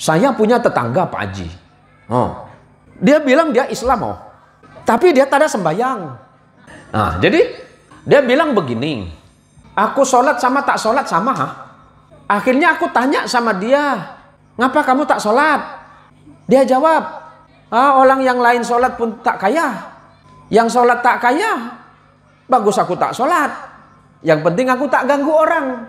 Saya punya tetangga Pak Haji. Oh. Dia bilang dia Islam oh. Tapi dia tak ada sembayang. Nah, jadi dia bilang begini. Aku sholat sama tak sholat sama ha? Akhirnya aku tanya sama dia. Ngapa kamu tak sholat? Dia jawab. Ah, orang yang lain sholat pun tak kaya. Yang sholat tak kaya. Bagus aku tak sholat. Yang penting aku tak ganggu orang.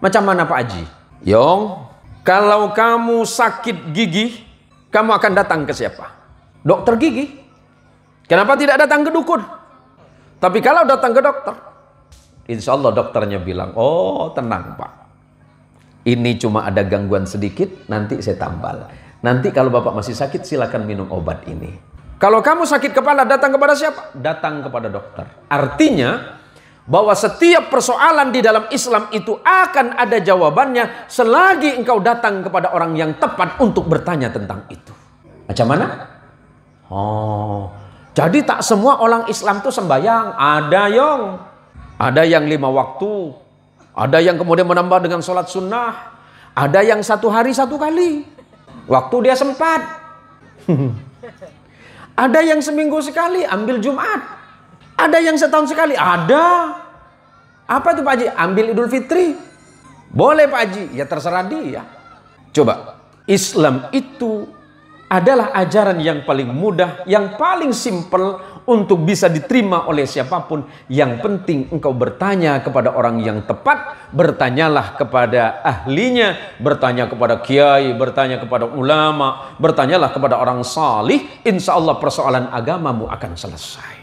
Macam mana Pak Haji? Yong, kalau kamu sakit gigi, kamu akan datang ke siapa? Dokter gigi. Kenapa tidak datang ke dukun? Tapi kalau datang ke dokter, insya Allah dokternya bilang, oh tenang pak. Ini cuma ada gangguan sedikit, nanti saya tambal. Nanti kalau bapak masih sakit, silakan minum obat ini. Kalau kamu sakit kepala, datang kepada siapa? Datang kepada dokter. Artinya, bahwa setiap persoalan di dalam Islam itu akan ada jawabannya selagi engkau datang kepada orang yang tepat untuk bertanya tentang itu. Macam mana? Oh, jadi tak semua orang Islam itu sembayang. Ada yang, ada yang lima waktu, ada yang kemudian menambah dengan sholat sunnah, ada yang satu hari satu kali, waktu dia sempat. ada yang seminggu sekali ambil Jumat. Ada yang setahun sekali? Ada. Apa itu Pak Haji? Ambil Idul Fitri. Boleh Pak Haji, ya terserah dia. Coba, Islam itu adalah ajaran yang paling mudah, yang paling simpel untuk bisa diterima oleh siapapun. Yang penting engkau bertanya kepada orang yang tepat, bertanyalah kepada ahlinya, bertanya kepada kiai, bertanya kepada ulama, bertanyalah kepada orang salih. Insya Allah persoalan agamamu akan selesai.